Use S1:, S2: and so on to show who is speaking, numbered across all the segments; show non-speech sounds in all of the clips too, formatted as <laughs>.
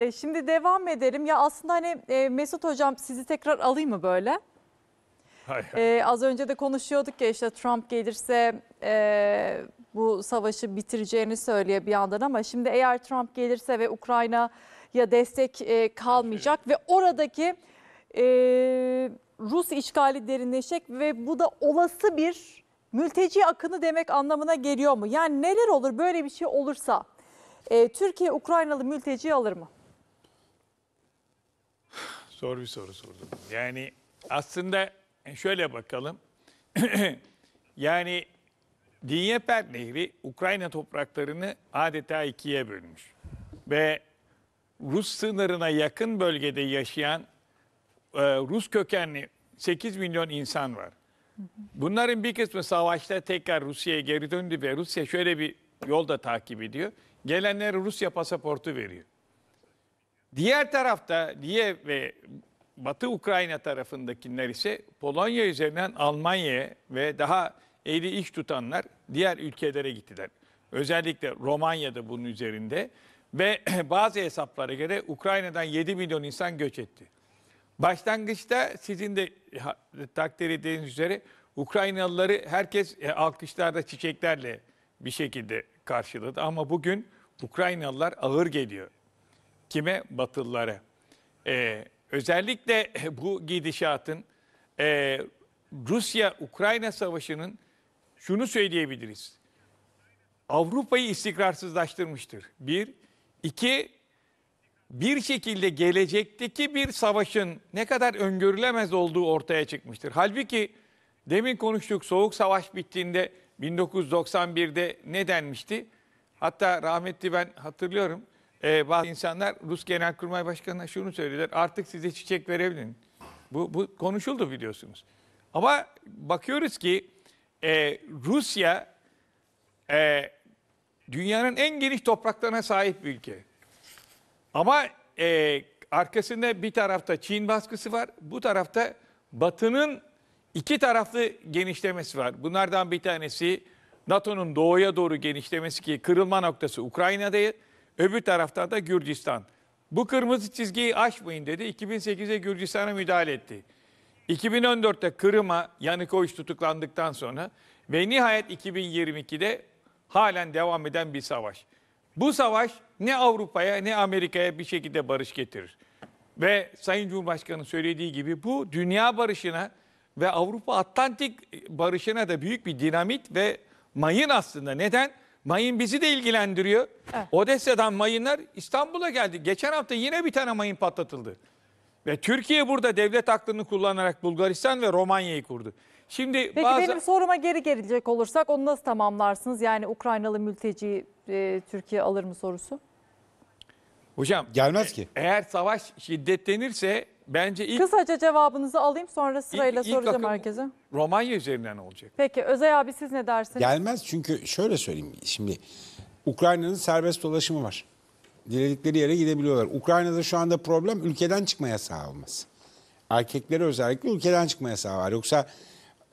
S1: E, şimdi devam edelim. Ya aslında hani e, Mesut Hocam sizi tekrar alayım mı böyle? Hayır. E, az önce de konuşuyorduk ya işte Trump gelirse e, bu savaşı bitireceğini söylüyor bir yandan ama şimdi eğer Trump gelirse ve Ukrayna ya destek e, kalmayacak evet. ve oradaki e, Rus işgali derinleşecek ve bu da olası bir mülteci akını demek anlamına geliyor mu? Yani neler olur böyle bir şey olursa e, Türkiye Ukraynalı mülteci alır mı?
S2: Zor bir soru sordum. Yani aslında e, şöyle bakalım. <clears throat> yani Dnieper Nehri Ukrayna topraklarını adeta ikiye bölmüş. Ve Rus sınırına yakın bölgede yaşayan e, Rus kökenli 8 milyon insan var. Bunların bir kısmı savaşta tekrar Rusya'ya geri döndü ve Rusya şöyle bir yolda takip ediyor. Gelenlere Rusya pasaportu veriyor. Diğer tarafta diye ve Batı Ukrayna tarafındakiler ise Polonya üzerinden Almanya'ya ve daha eli iş tutanlar diğer ülkelere gittiler. Özellikle Romanya'da bunun üzerinde ve <clears throat> bazı hesaplara göre Ukrayna'dan 7 milyon insan göç etti. Başlangıçta sizin de takdir ettiğiniz üzere Ukraynalıları herkes e, alkışlarda çiçeklerle bir şekilde karşıladı ama bugün Ukraynalılar ağır geliyor. Kime? Batılılara. Ee, özellikle <laughs> bu gidişatın e, Rusya-Ukrayna savaşının şunu söyleyebiliriz. Avrupa'yı istikrarsızlaştırmıştır. Bir. iki bir şekilde gelecekteki bir savaşın ne kadar öngörülemez olduğu ortaya çıkmıştır. Halbuki demin konuştuk soğuk savaş bittiğinde 1991'de ne denmişti? Hatta rahmetli ben hatırlıyorum e, bazı insanlar Rus Genelkurmay Başkanı'na şunu söylediler. Artık size çiçek verebilin. Bu, bu konuşuldu biliyorsunuz. Ama bakıyoruz ki e, Rusya e, dünyanın en geniş topraklarına sahip bir ülke. Ama e, arkasında bir tarafta Çin baskısı var. Bu tarafta Batı'nın iki taraflı genişlemesi var. Bunlardan bir tanesi NATO'nun doğuya doğru genişlemesi ki kırılma noktası Ukrayna'da. Öbür tarafta da Gürcistan. Bu kırmızı çizgiyi aşmayın dedi. 2008'e Gürcistan'a müdahale etti. 2014'te Kırım'a Yanukovic tutuklandıktan sonra ve nihayet 2022'de halen devam eden bir savaş. Bu savaş ne Avrupa'ya ne Amerika'ya bir şekilde barış getirir. Ve Sayın Cumhurbaşkanı söylediği gibi bu dünya barışına ve Avrupa Atlantik barışına da büyük bir dinamit ve mayın aslında. Neden? Mayın bizi de ilgilendiriyor. Evet. Odessa'dan mayınlar İstanbul'a geldi. Geçen hafta yine bir tane mayın patlatıldı. Ve Türkiye burada devlet aklını kullanarak Bulgaristan ve Romanya'yı kurdu. Şimdi Peki bazı... benim
S1: soruma geri gelecek olursak onu nasıl tamamlarsınız? Yani Ukraynalı mülteci e, Türkiye alır mı sorusu?
S2: Hocam gelmez ki. E, eğer savaş şiddetlenirse bence ilk Kısaca
S1: cevabınızı alayım sonra sırayla ilk soracağım herkese.
S2: Romanya üzerinden olacak.
S1: Peki Özey abi siz ne dersiniz?
S3: Gelmez çünkü şöyle söyleyeyim şimdi Ukrayna'nın serbest dolaşımı var. Diledikleri yere gidebiliyorlar. Ukrayna'da şu anda problem ülkeden çıkma yasağı olması. Erkeklere özellikle ülkeden çıkma yasağı var. Yoksa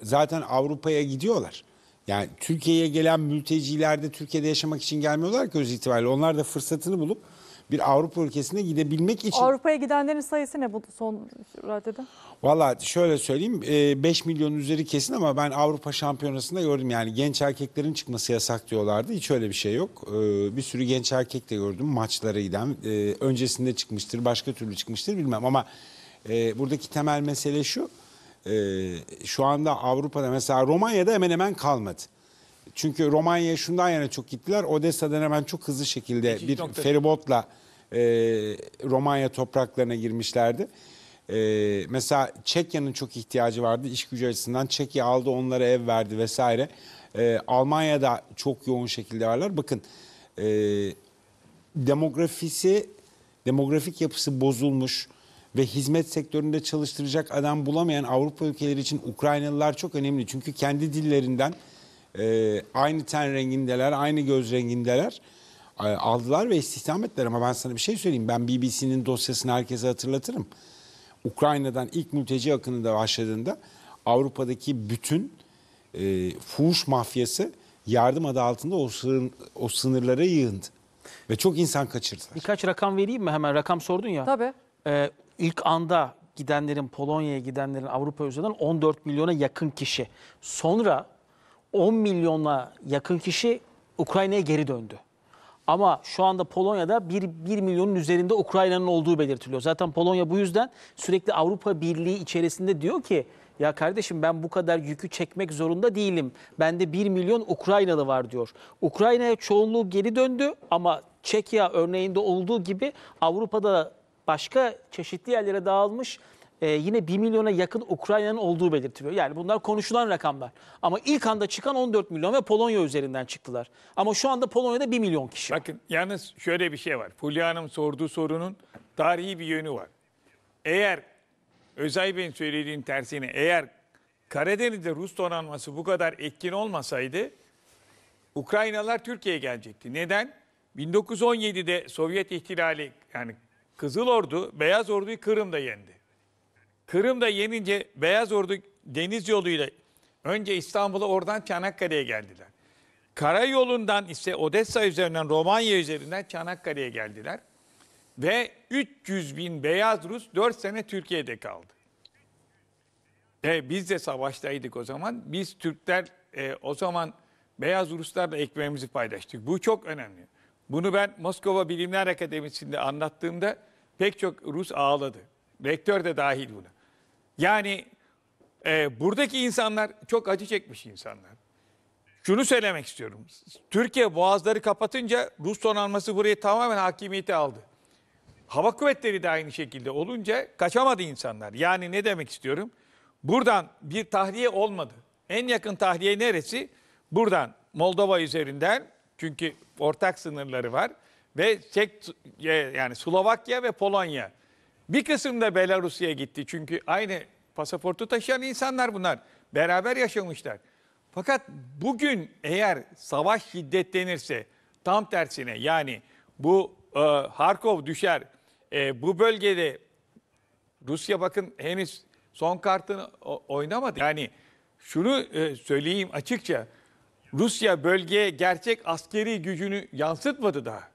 S3: zaten Avrupa'ya gidiyorlar. Yani Türkiye'ye gelen mülteciler de Türkiye'de yaşamak için gelmiyorlar ki öz itibariyle. Onlar da fırsatını bulup bir Avrupa ülkesine gidebilmek için...
S1: Avrupa'ya gidenlerin sayısı ne bu son raddede?
S3: Valla şöyle söyleyeyim 5 e, milyon üzeri kesin ama ben Avrupa Şampiyonası'nda gördüm. Yani genç erkeklerin çıkması yasak diyorlardı. Hiç öyle bir şey yok. E, bir sürü genç erkek de gördüm maçlara giden. Öncesinde çıkmıştır, başka türlü çıkmıştır bilmem ama e, buradaki temel mesele şu. Şu anda Avrupa'da mesela Romanya'da hemen hemen kalmadı. Çünkü Romanya'ya şundan yana çok gittiler. Odessa'dan hemen çok hızlı şekilde İkinci bir nokta. feribotla e, Romanya topraklarına girmişlerdi. E, mesela Çekya'nın çok ihtiyacı vardı iş gücü açısından. Çekya aldı onlara ev verdi vesaire. E, Almanya'da çok yoğun şekilde varlar. Bakın e, demografisi, demografik yapısı bozulmuş ve hizmet sektöründe çalıştıracak adam bulamayan Avrupa ülkeleri için Ukraynalılar çok önemli. Çünkü kendi dillerinden e, aynı ten rengindeler, aynı göz rengindeler e, aldılar ve istihdam ettiler. Ama ben sana bir şey söyleyeyim. Ben BBC'nin dosyasını herkese hatırlatırım. Ukrayna'dan ilk mülteci akını da başladığında Avrupa'daki bütün e, fuhuş mafyası yardım adı altında o, sınır, o sınırlara yığındı. Ve çok insan kaçırdılar.
S4: Birkaç rakam vereyim mi hemen? Rakam sordun ya. Tabii. Ee, ilk anda gidenlerin Polonya'ya gidenlerin Avrupa üzerinden 14 milyona yakın kişi. Sonra 10 milyonla yakın kişi Ukrayna'ya geri döndü. Ama şu anda Polonya'da 1, 1 milyonun üzerinde Ukrayna'nın olduğu belirtiliyor. Zaten Polonya bu yüzden sürekli Avrupa Birliği içerisinde diyor ki ya kardeşim ben bu kadar yükü çekmek zorunda değilim. Bende 1 milyon Ukraynalı var diyor. Ukrayna'ya çoğunluğu geri döndü ama Çekya örneğinde olduğu gibi Avrupa'da başka çeşitli yerlere dağılmış e, yine 1 milyona yakın Ukrayna'nın olduğu belirtiliyor. Yani bunlar konuşulan rakamlar. Ama ilk anda çıkan 14 milyon ve Polonya üzerinden çıktılar. Ama şu anda Polonya'da 1 milyon kişi. Bakın yalnız şöyle bir şey var. Fulya Hanım sorduğu sorunun
S2: tarihi bir yönü var. Eğer Özay Bey'in söylediğin tersine eğer Karadeniz'de Rus donanması bu kadar etkin olmasaydı Ukraynalar Türkiye'ye gelecekti. Neden? 1917'de Sovyet ihtilali yani Kızıl Ordu, Beyaz Ordu'yu Kırım'da yendi. Kırım'da yenince Beyaz Ordu deniz yoluyla önce İstanbul'a oradan Çanakkale'ye geldiler. Karayolundan ise Odessa üzerinden Romanya üzerinden Çanakkale'ye geldiler. Ve 300 bin beyaz Rus 4 sene Türkiye'de kaldı. E, biz de savaştaydık o zaman. Biz Türkler e, o zaman beyaz Ruslarla ekmeğimizi paylaştık. Bu çok önemli. Bunu ben Moskova Bilimler Akademisi'nde anlattığımda pek çok Rus ağladı. Rektör de dahil buna. Yani e, buradaki insanlar çok acı çekmiş insanlar. Şunu söylemek istiyorum. Türkiye boğazları kapatınca Rus donanması buraya tamamen hakimiyeti aldı. Hava kuvvetleri de aynı şekilde olunca kaçamadı insanlar. Yani ne demek istiyorum? Buradan bir tahliye olmadı. En yakın tahliye neresi? Buradan Moldova üzerinden çünkü ortak sınırları var ve Çek e, yani Slovakya ve Polonya bir kısım da Belarus'a gitti. Çünkü aynı pasaportu taşıyan insanlar bunlar. Beraber yaşamışlar. Fakat bugün eğer savaş şiddetlenirse tam tersine yani bu e, Harkov düşer, e, bu bölgede Rusya bakın henüz son kartını oynamadı. Yani şunu e, söyleyeyim açıkça Rusya bölgeye gerçek
S4: askeri gücünü yansıtmadı daha.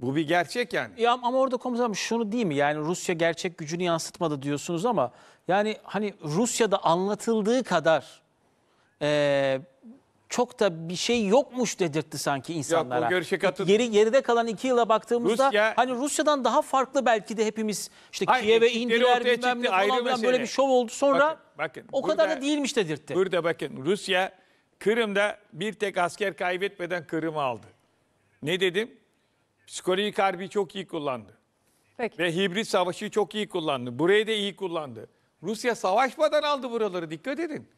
S4: Bu bir gerçek yani. Ya ama orada komutanım şunu değil mi? Yani Rusya gerçek gücünü yansıtmadı diyorsunuz ama yani hani Rusya'da anlatıldığı kadar e, çok da bir şey yokmuş dedirtti sanki insanlara. Yok, görüşe katıl- Geri, geride kalan iki yıla baktığımızda Rusya- hani Rusya'dan daha farklı belki de hepimiz işte Kiev'e eksikleri indiler ortaya bilmem ne çıktı, ayrı falan filan böyle bir şov oldu sonra Bakın, bakın, o
S2: kadar da değilmiş dedirtti. Burada bakın Rusya Kırım'da bir tek asker kaybetmeden Kırım'ı aldı. Ne dedim? Psikolojik karbi çok iyi kullandı. Peki. Ve hibrit savaşı çok iyi kullandı. Burayı da iyi kullandı. Rusya savaşmadan aldı buraları
S1: dikkat edin.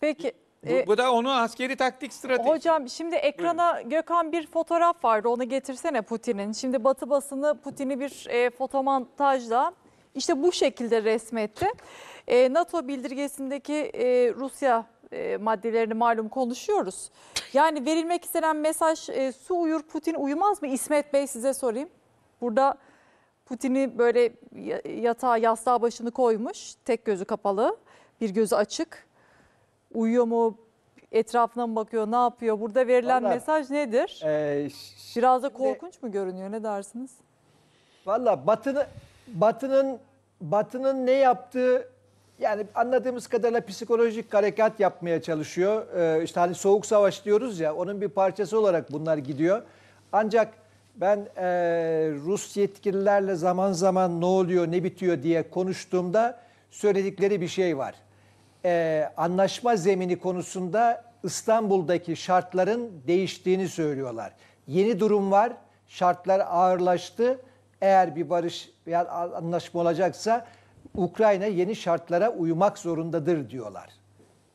S1: Peki. Bu, e, bu da onun askeri taktik stratejisi. Hocam şimdi ekrana Buyurun. Gökhan bir fotoğraf vardı onu getirsene Putin'in. Şimdi Batı basını Putin'i bir e, fotomontajla işte bu şekilde resmetti. E, NATO bildirgesindeki e, Rusya e, maddelerini malum konuşuyoruz. Yani verilmek istenen mesaj e, su uyur Putin uyumaz mı? İsmet Bey size sorayım. Burada Putin'i böyle yatağa yastığa başını koymuş. Tek gözü kapalı bir gözü açık. Uyuyor mu? Etrafına mı bakıyor? Ne yapıyor? Burada verilen Vallahi, mesaj nedir? E, Biraz da korkunç şimdi, mu görünüyor? Ne dersiniz? Valla Batı'nın Batı'nın Batı'nın ne yaptığı yani anladığımız kadarıyla
S2: psikolojik harekat yapmaya çalışıyor. Ee, işte hani soğuk savaş diyoruz ya onun bir parçası olarak bunlar gidiyor. Ancak ben e, Rus yetkililerle zaman zaman ne oluyor ne bitiyor diye konuştuğumda söyledikleri bir şey var. Ee, anlaşma zemini konusunda İstanbul'daki şartların değiştiğini söylüyorlar. Yeni durum var, şartlar ağırlaştı. Eğer bir barış veya anlaşma olacaksa Ukrayna yeni şartlara uymak zorundadır diyorlar.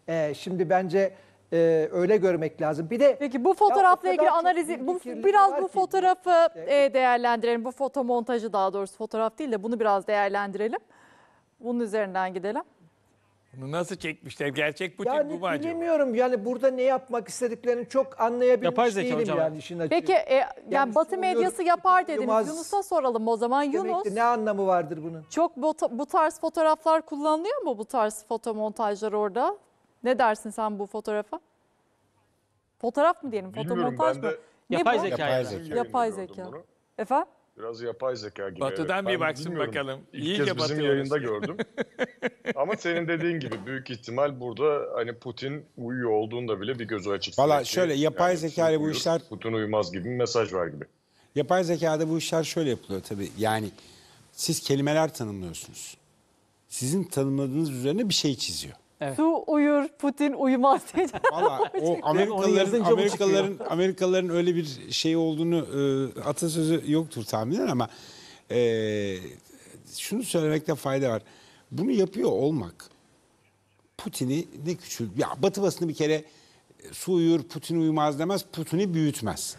S2: E, şimdi bence e, öyle görmek lazım. Bir de Peki bu fotoğrafla ilgili analizi bu,
S1: biraz bu fotoğrafı e, değerlendirelim. Bu foto montajı daha doğrusu fotoğraf değil de bunu biraz değerlendirelim. Bunun üzerinden gidelim.
S2: Bunu nasıl çekmişler? Gerçek Putin yani bu mu acaba? bilmiyorum. Yani burada ne yapmak istediklerini çok anlayabilmiş Yapay zeka değilim hocam. yani
S4: işin açığı. Peki e,
S1: yani Yani Batı medyası yapar dediniz. Yunus'a soralım o zaman. Demek Yunus ki ne anlamı vardır bunun? çok bu, bu tarz fotoğraflar kullanılıyor mu bu tarz fotomontajlar orada? Ne dersin sen bu fotoğrafa? Fotoğraf mı diyelim? Bilmiyorum Fotomontaj mı? de
S2: Ne Yapay zeka. Yapay zeka.
S1: Yapay zeka. Efendim?
S2: Biraz yapay zeka gibi. Batı'dan evet. bir baksın bilmiyorum. bakalım. İlk İyi kez ki bizim yayında gördüm. <laughs> Ama senin dediğin gibi büyük ihtimal burada hani Putin uyuyor olduğunda bile bir gözü açık. Valla şöyle yapay yani
S3: zeka ile bu işler...
S1: Putin uyumaz gibi bir mesaj var gibi.
S3: Yapay zekada bu işler şöyle yapılıyor tabii. Yani siz kelimeler tanımlıyorsunuz. Sizin tanımladığınız üzerine bir şey çiziyor.
S1: Evet. Su uyur, Putin uyumaz diyeceğim. <laughs> Valla
S3: o Amerikalıların, Amerikalıların, Amerikalıların öyle bir şey olduğunu e, atasözü yoktur tahminen ama e, şunu söylemekte fayda var. Bunu yapıyor olmak Putin'i ne küçül... Ya Batı basını bir kere e, su uyur, Putin uyumaz demez, Putin'i büyütmez.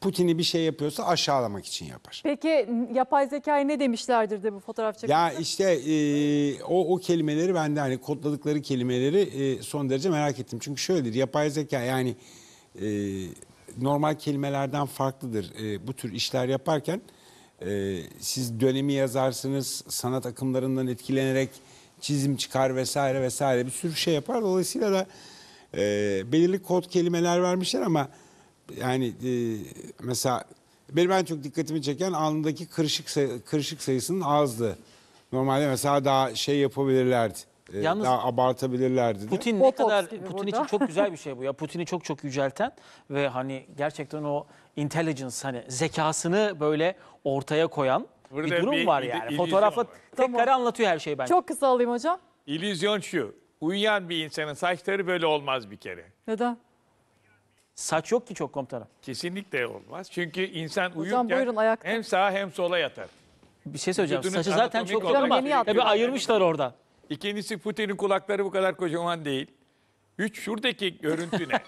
S3: Putin'i bir şey yapıyorsa aşağılamak için yapar.
S1: Peki yapay zekaya ne demişlerdir de bu fotoğraf çekimde? Ya
S3: işte e, o, o kelimeleri ben de hani kodladıkları kelimeleri e, son derece merak ettim. Çünkü şöyledir yapay zeka yani e, normal kelimelerden farklıdır e, bu tür işler yaparken. E, siz dönemi yazarsınız, sanat akımlarından etkilenerek çizim çıkar vesaire vesaire bir sürü şey yapar. Dolayısıyla da e, belirli kod kelimeler vermişler ama yani e, mesela benim en çok dikkatimi çeken alnındaki kırışık sayı, kırışık sayısının azdı. Normalde mesela daha şey yapabilirlerdi. E, Yalnız daha abartabilirlerdi. Putin ne kadar Putin burada. için çok güzel bir <laughs>
S4: şey bu ya. Putin'i çok çok yücelten ve hani gerçekten o intelligence hani zekasını böyle ortaya koyan Burada bir durum bir var ide- yani. illüzyon Fotoğrafla var. Tamam. anlatıyor her şeyi bence. Çok
S1: kısa alayım hocam.
S4: İllüzyon şu. Uyuyan
S2: bir insanın saçları böyle olmaz bir kere.
S1: Neden?
S4: Saç yok ki çok komutanım. Kesinlikle olmaz.
S2: Çünkü insan uyurken buyurun, hem sağa hem sola yatar.
S4: Bir şey söyleyeceğim. Vücudunun Saçı zaten çok güzel olarak ama tabii ayırmışlar orada.
S2: İkincisi Putin'in kulakları bu kadar kocaman değil. Üç şuradaki görüntü ne? <laughs>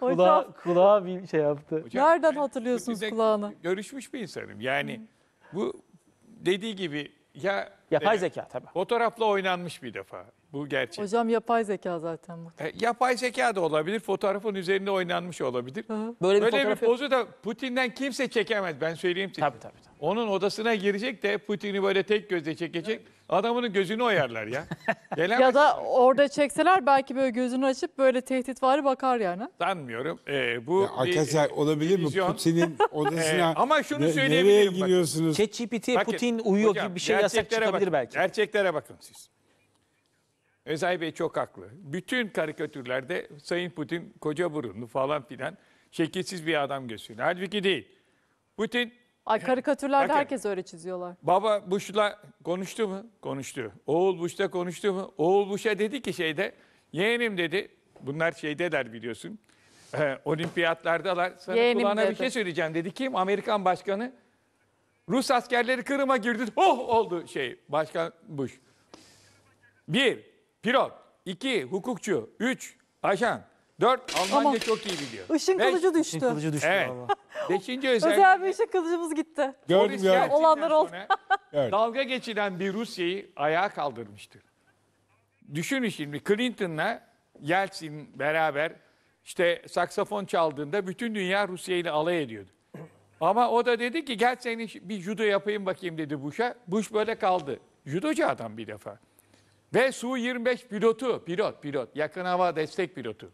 S4: Hocam
S1: Kulağı, bir şey yaptı. Hocam, nereden hatırlıyorsunuz kulağını?
S2: Görüşmüş bir insanım. Yani bu dediği gibi ya Yapay e, zeka tabii. fotoğrafla oynanmış bir defa. Bu gerçek. Hocam
S1: yapay zeka zaten bu.
S2: E, yapay zeka da olabilir. Fotoğrafın üzerinde oynanmış olabilir.
S4: Hı. Böyle bir, Böyle bir fotoğraf
S2: pozu da Putin'den kimse çekemez. Ben söyleyeyim size. Tabii tabii. Onun odasına girecek de Putin'i böyle tek gözle çekecek. Adamın gözünü oyarlar ya. <laughs> Ya da
S1: orada çekseler belki böyle gözünü açıp böyle tehditvari bakar yani.
S3: Sanmıyorum. E, bu Ya bir- olabilir mi? Putin'in <laughs> e, odasına ama şunu ne- nereye söyleyebilirim. bakın. giriyorsunuz? ChatGPT'ye Putin uyuyor hocam, gibi bir şey yasak çıkabilir bakın, belki.
S2: Gerçeklere bakın siz. Özay Bey çok haklı. Bütün karikatürlerde Sayın Putin koca burunlu falan filan şekilsiz bir adam gösteriyor. Halbuki değil. Putin...
S1: Ay karikatürlerde herkes öyle çiziyorlar.
S2: Baba Bush'la konuştu mu? Konuştu. Oğul Bush'ta konuştu mu? Oğul Bush'a dedi ki şeyde, yeğenim dedi, bunlar şeydeler biliyorsun, e, olimpiyatlardalar. Sana yeğenim kulağına dedi. bir şey söyleyeceğim dedi. Kim? Amerikan başkanı. Rus askerleri Kırım'a girdi. Oh oldu şey, başkan Bush. Bir, pilot, iki hukukçu, üç ajan, dört Almanca Aman. çok iyi biliyor. Işın Beş- kılıcı düştü. Kılıcı düştü Evet. <laughs> Beşinci özellik. Özel
S1: bir ışın kılıcımız gitti. Gördüm, Boris Olanlar oldu.
S4: sonra
S2: <laughs> Evet. Dalga geçilen bir Rusya'yı ayağa kaldırmıştır. Düşünün şimdi Clinton'la Yeltsin beraber işte saksafon çaldığında bütün dünya Rusya ile alay ediyordu. Ama o da dedi ki gel seni bir judo yapayım bakayım dedi Bush'a. Bush böyle kaldı. Judocu adam bir defa. Ve Su-25 pilotu, pilot, pilot, yakın hava destek pilotu.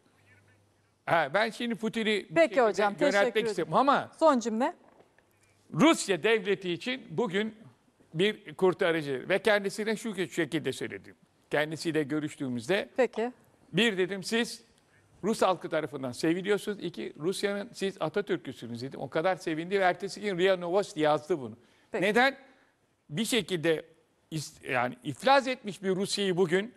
S2: Ha, ben şimdi Putin'i Peki yöneltmek istiyorum ama Son cümle. Rusya devleti için bugün bir kurtarıcı ve kendisine şu şekilde söyledim. Kendisiyle görüştüğümüzde Peki. bir dedim siz Rus halkı tarafından seviliyorsunuz. İki Rusya'nın siz Atatürk'üsünüz dedim. O kadar sevindi ve ertesi gün Ria Novosti yazdı bunu. Peki. Neden? Bir şekilde yani iflas etmiş bir Rusya'yı bugün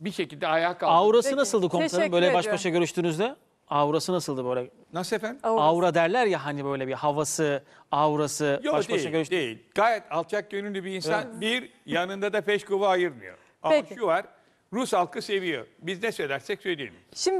S2: bir şekilde ayağa kaldırdı. Aurası Peki. nasıldı komutanım Teşekkür böyle baş başa ediyorum.
S4: görüştüğünüzde? Aurası nasıldı böyle? Nasıl efendim? Aurası. Aura derler ya hani böyle bir havası, aurası Yok baş başa değil, görüş- değil.
S2: Gayet alçak gönüllü bir insan. Bir, yanında da peşkuva
S4: ayırmıyor. Ama Peki. şu var,
S2: Rus halkı seviyor. Biz ne söylersek söyleyelim. Şimdi